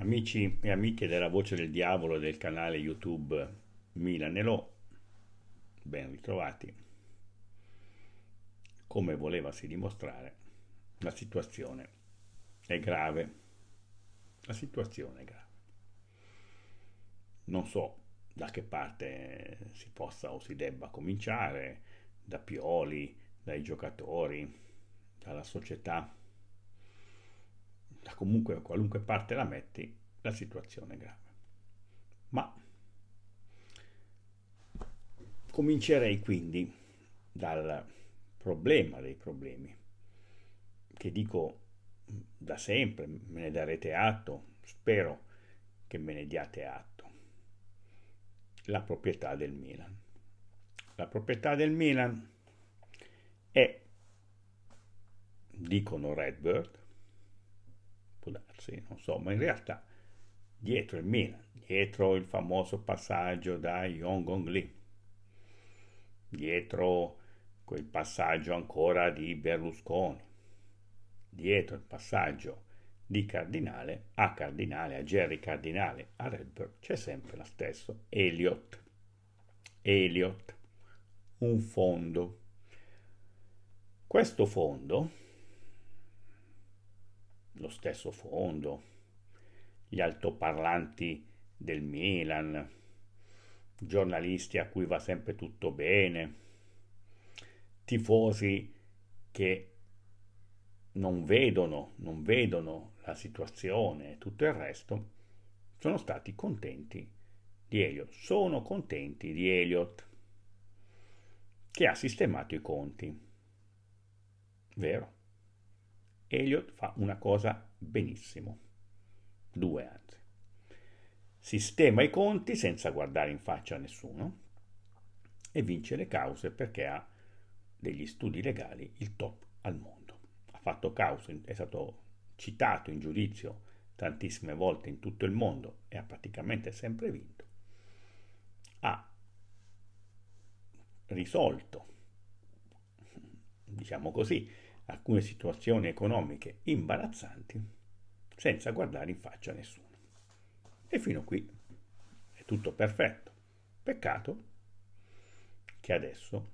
Amici e amiche della Voce del Diavolo del canale YouTube Milanelò, ben ritrovati. Come volevasi dimostrare, la situazione è grave. La situazione è grave. Non so da che parte si possa o si debba cominciare, da Pioli, dai giocatori, dalla società da comunque da qualunque parte la metti, la situazione è grave. Ma comincerei quindi dal problema dei problemi, che dico da sempre, me ne darete atto, spero che me ne diate atto, la proprietà del Milan. La proprietà del Milan è, dicono Redbird, può darsi, non so, ma in realtà dietro il Milan, dietro il famoso passaggio da Yong Gong Lee, dietro quel passaggio ancora di Berlusconi, dietro il passaggio di Cardinale a Cardinale, a Jerry Cardinale, a Redbird, c'è sempre lo stesso Elliot. Elliot, un fondo. Questo fondo lo stesso fondo, gli altoparlanti del Milan, giornalisti a cui va sempre tutto bene, tifosi che non vedono, non vedono la situazione e tutto il resto, sono stati contenti di Elliot, sono contenti di Elliot che ha sistemato i conti. Vero? Eliot fa una cosa benissimo. Due anzi. Sistema i conti senza guardare in faccia a nessuno e vince le cause perché ha degli studi legali il top al mondo. Ha fatto cause, è stato citato in giudizio tantissime volte in tutto il mondo e ha praticamente sempre vinto. Ha risolto, diciamo così, alcune situazioni economiche imbarazzanti senza guardare in faccia nessuno. E fino a qui è tutto perfetto. Peccato che adesso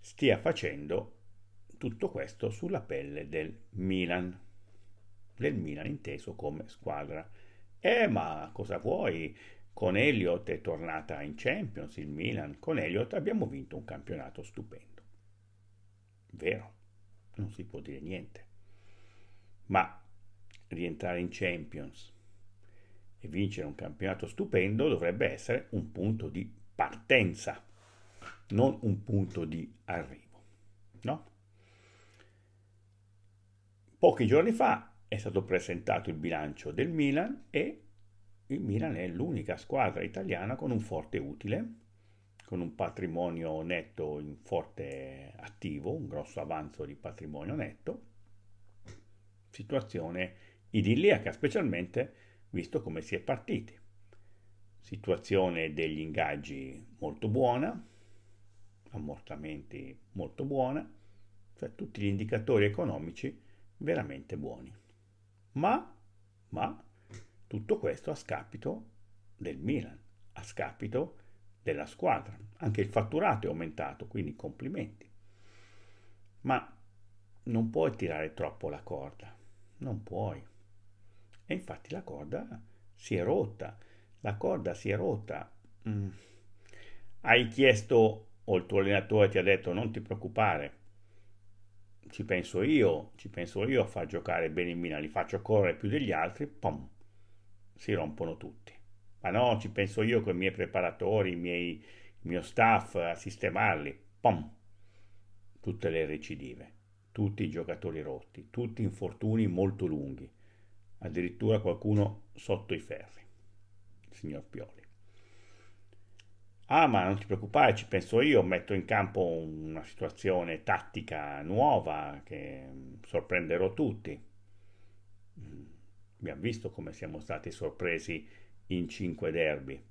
stia facendo tutto questo sulla pelle del Milan, del Milan inteso come squadra. Eh, ma cosa vuoi? Con Elliott è tornata in Champions il Milan, con Elliott abbiamo vinto un campionato stupendo. Vero, non si può dire niente. Ma rientrare in Champions e vincere un campionato stupendo dovrebbe essere un punto di partenza, non un punto di arrivo. No? Pochi giorni fa è stato presentato il bilancio del Milan e il Milan è l'unica squadra italiana con un forte utile con un patrimonio netto in forte attivo, un grosso avanzo di patrimonio netto, situazione idilliaca, specialmente visto come si è partiti. Situazione degli ingaggi molto buona, ammortamenti molto buona, cioè tutti gli indicatori economici veramente buoni. Ma, ma tutto questo a scapito del Milan, a scapito della squadra. Anche il fatturato è aumentato, quindi complimenti. Ma non puoi tirare troppo la corda, non puoi. E infatti la corda si è rotta, la corda si è rotta. Mm. Hai chiesto o il tuo allenatore ti ha detto non ti preoccupare, ci penso io, ci penso io a far giocare bene in Mina, li faccio correre più degli altri, pom, si rompono tutti. Ma no, ci penso io con i miei preparatori, i miei, il mio staff a sistemarli. Pom! Tutte le recidive, tutti i giocatori rotti, tutti infortuni molto lunghi, addirittura qualcuno sotto i ferri. Il signor Pioli. Ah, ma non ti preoccupare, ci penso io, metto in campo una situazione tattica nuova che sorprenderò tutti. Mm. Abbiamo visto come siamo stati sorpresi in cinque derby.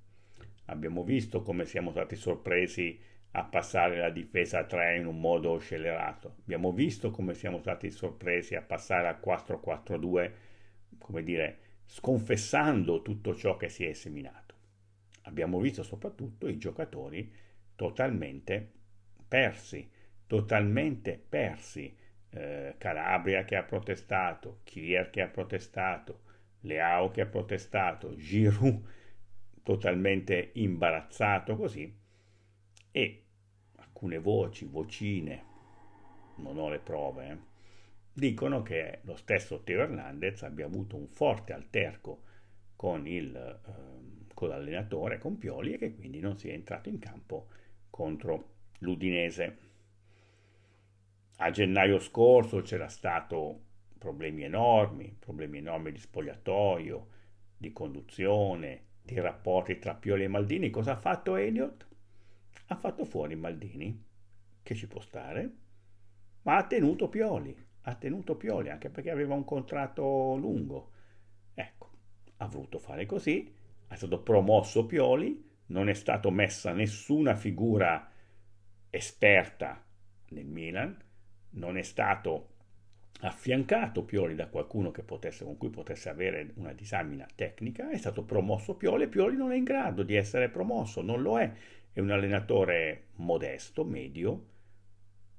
Abbiamo visto come siamo stati sorpresi a passare la difesa a 3 in un modo scellerato. Abbiamo visto come siamo stati sorpresi a passare a 4-4-2, come dire, sconfessando tutto ciò che si è seminato. Abbiamo visto soprattutto i giocatori totalmente persi, totalmente persi. Eh, Calabria che ha protestato, Kier che ha protestato, Leao che ha protestato, Giroud totalmente imbarazzato così e alcune voci, vocine, non ho le prove, eh, dicono che lo stesso Teo Hernandez abbia avuto un forte alterco con, il, eh, con l'allenatore, con Pioli e che quindi non sia entrato in campo contro l'Udinese. A gennaio scorso c'era stato problemi enormi, problemi enormi di spogliatoio, di conduzione, di rapporti tra Pioli e Maldini, cosa ha fatto Elliot? Ha fatto fuori Maldini, che ci può stare, ma ha tenuto Pioli, ha tenuto Pioli anche perché aveva un contratto lungo. Ecco, ha voluto fare così, è stato promosso Pioli, non è stata messa nessuna figura esperta nel Milan, non è stato affiancato Pioli da qualcuno potesse, con cui potesse avere una disamina tecnica, è stato promosso Pioli e Pioli non è in grado di essere promosso, non lo è. È un allenatore modesto, medio,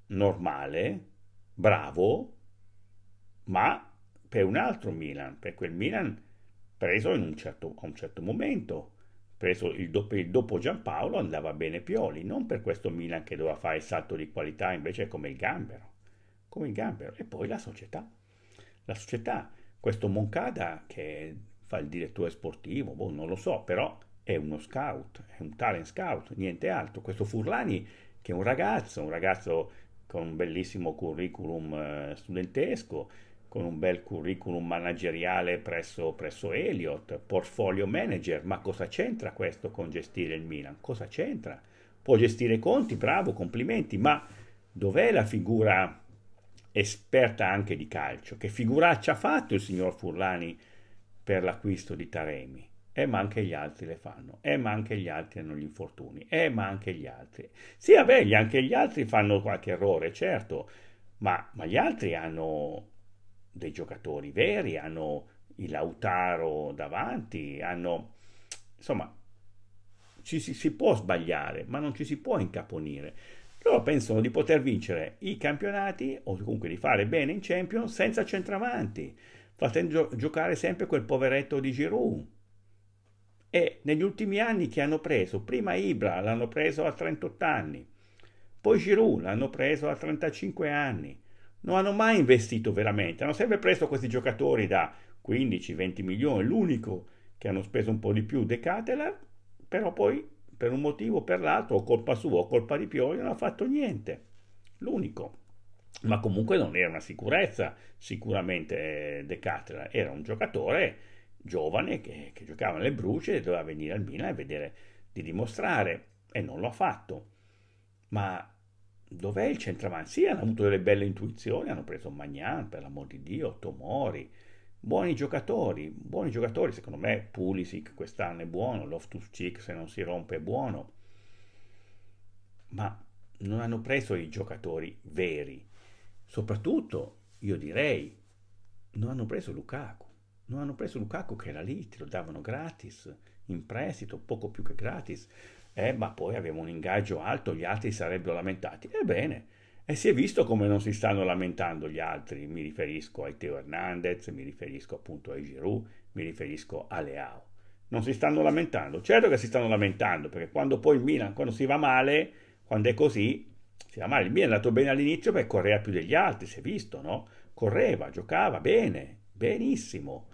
normale, bravo, ma per un altro Milan, per quel Milan preso un certo, a un certo momento, preso il dopo, il dopo Giampaolo andava bene Pioli, non per questo Milan che doveva fare il salto di qualità invece come il gambero come il gambero, e poi la società. La società, questo Moncada che fa il direttore sportivo, boh, non lo so, però è uno scout, è un talent scout, niente altro. Questo Furlani che è un ragazzo, un ragazzo con un bellissimo curriculum eh, studentesco, con un bel curriculum manageriale presso, presso Elliott, portfolio manager, ma cosa c'entra questo con gestire il Milan? Cosa c'entra? Può gestire i conti, bravo, complimenti, ma dov'è la figura esperta anche di calcio. Che figuraccia ha fatto il signor Furlani per l'acquisto di Taremi? Eh, ma anche gli altri le fanno. Eh, ma anche gli altri hanno gli infortuni. Eh, ma anche gli altri. Sì, vabbè, anche gli altri fanno qualche errore, certo, ma, ma gli altri hanno dei giocatori veri, hanno il Lautaro davanti, hanno... Insomma, ci si, si può sbagliare, ma non ci si può incaponire. Loro pensano di poter vincere i campionati o comunque di fare bene in Champions senza centravanti, facendo giocare sempre quel poveretto di Giroud. E negli ultimi anni che hanno preso, prima Ibra l'hanno preso a 38 anni, poi Giroud l'hanno preso a 35 anni, non hanno mai investito veramente, hanno sempre preso questi giocatori da 15-20 milioni, l'unico che hanno speso un po' di più, De Catelar, però poi per un motivo o per l'altro, o colpa sua o colpa di Pioli, non ha fatto niente. L'unico. Ma comunque non era una sicurezza, sicuramente eh, De Catera era un giocatore giovane che, che giocava nelle bruce e doveva venire al Milan e vedere di dimostrare e non lo ha fatto. Ma dov'è il centravanti? Sì, hanno avuto delle belle intuizioni, hanno preso Magnan, per l'amor di Dio, Tomori, buoni giocatori, buoni giocatori, secondo me Pulisic quest'anno è buono, Loftus Cheek se non si rompe è buono, ma non hanno preso i giocatori veri, soprattutto io direi non hanno preso Lukaku, non hanno preso Lukaku che era lì, te lo davano gratis, in prestito, poco più che gratis, eh, ma poi abbiamo un ingaggio alto, gli altri sarebbero lamentati, ebbene e si è visto come non si stanno lamentando gli altri, mi riferisco ai Teo Hernandez, mi riferisco appunto ai Giroud, mi riferisco a Leao. Non si stanno lamentando, certo che si stanno lamentando, perché quando poi il Milan, quando si va male, quando è così, si va male. Il Milan è andato bene all'inizio perché correva più degli altri, si è visto, no? Correva, giocava bene, benissimo,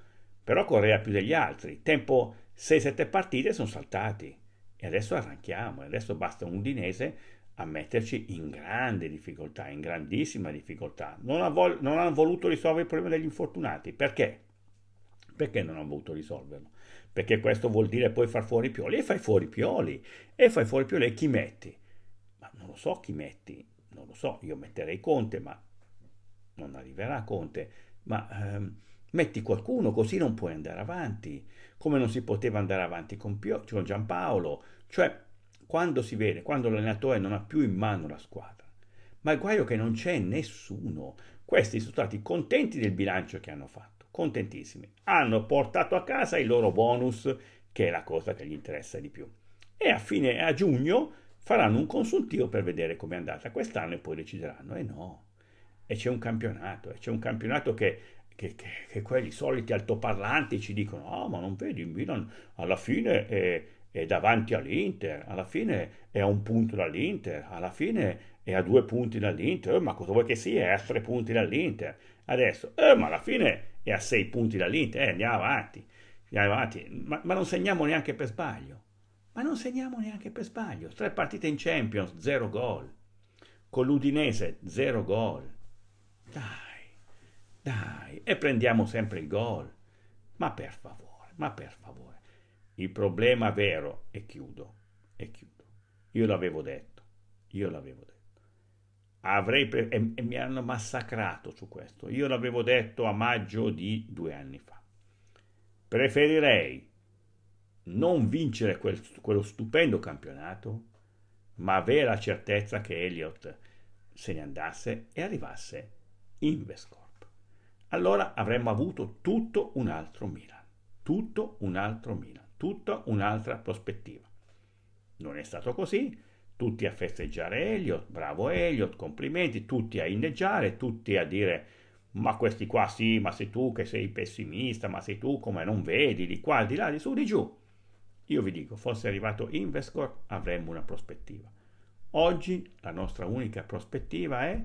però correva più degli altri. Tempo 6-7 partite sono saltati e adesso arranchiamo, e adesso basta un udinese a metterci in grande difficoltà, in grandissima difficoltà. Non, ha vol- non hanno voluto risolvere il problema degli infortunati. Perché? Perché non hanno voluto risolverlo? Perché questo vuol dire poi far fuori Pioli. E fai fuori Pioli. E fai fuori Pioli e chi metti? Ma non lo so chi metti. Non lo so, io metterei Conte, ma non arriverà Conte. Ma ehm, metti qualcuno, così non puoi andare avanti. Come non si poteva andare avanti con, Pio- con Giampaolo. Cioè, quando si vede, quando l'allenatore non ha più in mano la squadra. Ma il guaio è che non c'è nessuno. Questi sono stati contenti del bilancio che hanno fatto, contentissimi. Hanno portato a casa il loro bonus, che è la cosa che gli interessa di più. E a fine a giugno faranno un consultivo per vedere com'è andata quest'anno e poi decideranno. E eh no, e c'è un campionato, e c'è un campionato che che, che, che, quelli soliti altoparlanti ci dicono: Ah, oh, ma non vedi, il Milan alla fine eh, è davanti all'Inter, alla fine è a un punto dall'Inter, alla fine è a due punti dall'Inter, eh, ma cosa vuoi che sia? È a tre punti dall'Inter. Adesso, eh, ma alla fine è a sei punti dall'Inter, eh, andiamo avanti, andiamo avanti. Ma, ma non segniamo neanche per sbaglio, ma non segniamo neanche per sbaglio. Tre partite in Champions, zero gol. Con l'Udinese, zero gol. Dai, dai, e prendiamo sempre il gol. Ma per favore, ma per favore. Il problema vero, e chiudo, e chiudo, io l'avevo detto, io l'avevo detto. Avrei pre- e, e mi hanno massacrato su questo. Io l'avevo detto a maggio di due anni fa. Preferirei non vincere quel, quello stupendo campionato, ma avere la certezza che Elliott se ne andasse e arrivasse in Vescorp. Allora avremmo avuto tutto un altro Milan, tutto un altro Milan tutta un'altra prospettiva. Non è stato così, tutti a festeggiare Elliot, bravo Elliot, complimenti, tutti a inneggiare, tutti a dire ma questi qua sì, ma sei tu che sei pessimista, ma sei tu come non vedi, di qua, di là, di su, di giù. Io vi dico, fosse arrivato Invescor avremmo una prospettiva. Oggi la nostra unica prospettiva è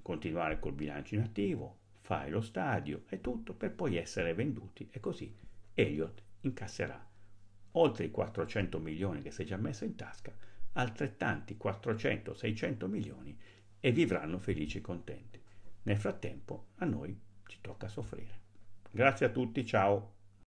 continuare col bilancio inattivo, attivo, fare lo stadio e tutto per poi essere venduti e così Elliot incasserà oltre i 400 milioni che si è già messo in tasca, altrettanti 400-600 milioni e vivranno felici e contenti. Nel frattempo a noi ci tocca soffrire. Grazie a tutti, ciao!